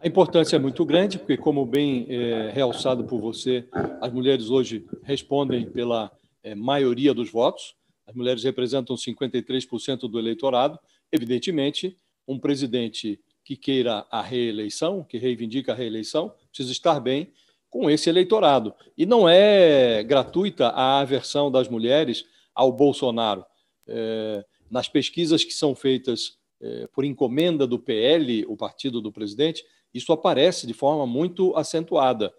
A importância é muito grande, porque, como bem é, realçado por você, as mulheres hoje respondem pela é, maioria dos votos. As mulheres representam 53% do eleitorado. Evidentemente, um presidente que queira a reeleição, que reivindica a reeleição, precisa estar bem com esse eleitorado. E não é gratuita a aversão das mulheres ao Bolsonaro. É, nas pesquisas que são feitas é, por encomenda do PL, o partido do presidente, isso aparece de forma muito acentuada.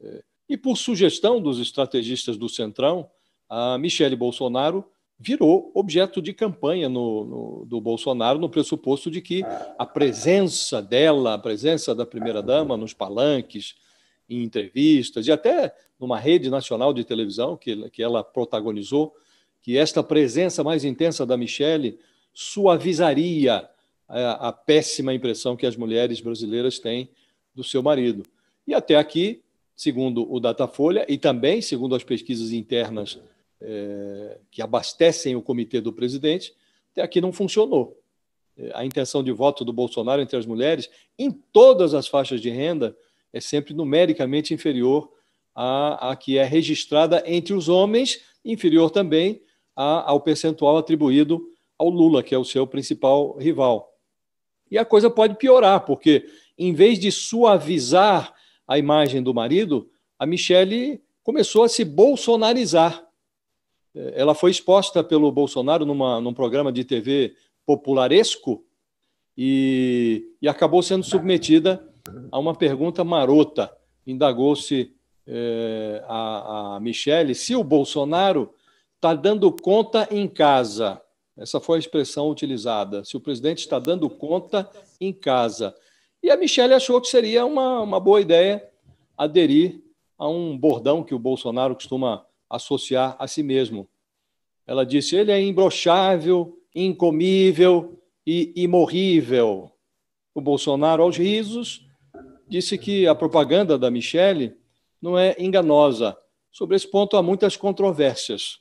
É, e por sugestão dos estrategistas do Centrão, a Michele Bolsonaro virou objeto de campanha no, no, do Bolsonaro no pressuposto de que a presença dela, a presença da primeira-dama nos palanques, em entrevistas e até numa rede nacional de televisão que, que ela protagonizou, que esta presença mais intensa da Michele suavizaria a, a péssima impressão que as mulheres brasileiras têm do seu marido. E até aqui, segundo o Datafolha e também segundo as pesquisas internas é, que abastecem o comitê do presidente, até aqui não funcionou. É, a intenção de voto do Bolsonaro entre as mulheres, em todas as faixas de renda, é sempre numericamente inferior à, à que é registrada entre os homens, inferior também ao percentual atribuído ao Lula, que é o seu principal rival. E a coisa pode piorar, porque em vez de suavizar a imagem do marido, a Michelle começou a se bolsonarizar. É, ela foi exposta pelo Bolsonaro numa, num programa de TV popularesco e, e acabou sendo submetida a uma pergunta marota. Indagou-se eh, a, a Michelle se o Bolsonaro está dando conta em casa essa foi a expressão utilizada. Se o presidente está dando conta em casa. E a Michelle achou que seria uma, uma boa ideia aderir a um bordão que o Bolsonaro costuma associar a si mesmo. Ela disse: ele é imbrochável, incomível e imorrível. O Bolsonaro, aos risos, disse que a propaganda da Michelle não é enganosa. Sobre esse ponto, há muitas controvérsias.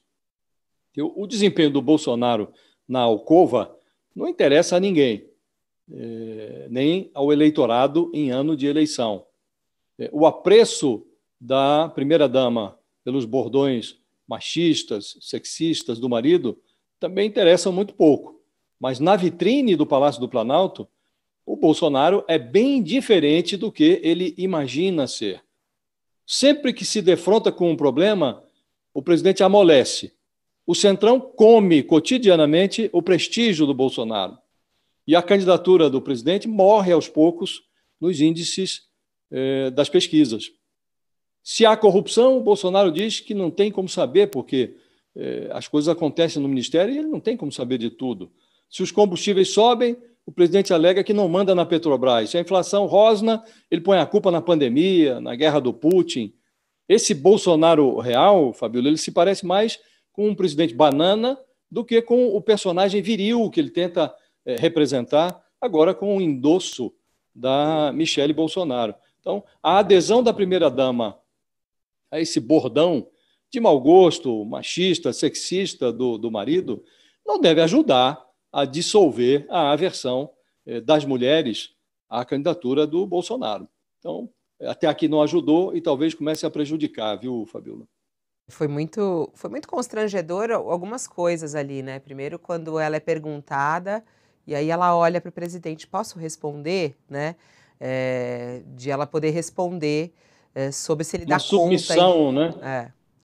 O desempenho do Bolsonaro na Alcova não interessa a ninguém, é, nem ao eleitorado em ano de eleição. É, o apreço da primeira-dama pelos bordões machistas, sexistas do marido também interessam muito pouco. Mas na vitrine do Palácio do Planalto, o Bolsonaro é bem diferente do que ele imagina ser. Sempre que se defronta com um problema, o presidente amolece. O Centrão come cotidianamente o prestígio do Bolsonaro. E a candidatura do presidente morre aos poucos nos índices eh, das pesquisas. Se há corrupção, o Bolsonaro diz que não tem como saber, porque eh, as coisas acontecem no Ministério e ele não tem como saber de tudo. Se os combustíveis sobem, o presidente alega que não manda na Petrobras. Se a inflação rosna, ele põe a culpa na pandemia, na guerra do Putin. Esse Bolsonaro real, Fabio ele se parece mais com um presidente banana do que com o personagem viril que ele tenta é, representar, agora com o endosso da Michele Bolsonaro. Então, a adesão da primeira-dama a esse bordão de mau gosto, machista, sexista do, do marido, não deve ajudar a dissolver a aversão eh, das mulheres à candidatura do Bolsonaro. Então, até aqui não ajudou e talvez comece a prejudicar, viu, Fabiola? Foi muito, foi muito constrangedor algumas coisas ali, né? Primeiro, quando ela é perguntada e aí ela olha para o presidente, posso responder, né? É, de ela poder responder é, sobre se ele Uma dá submissão, conta. submissão, né? É.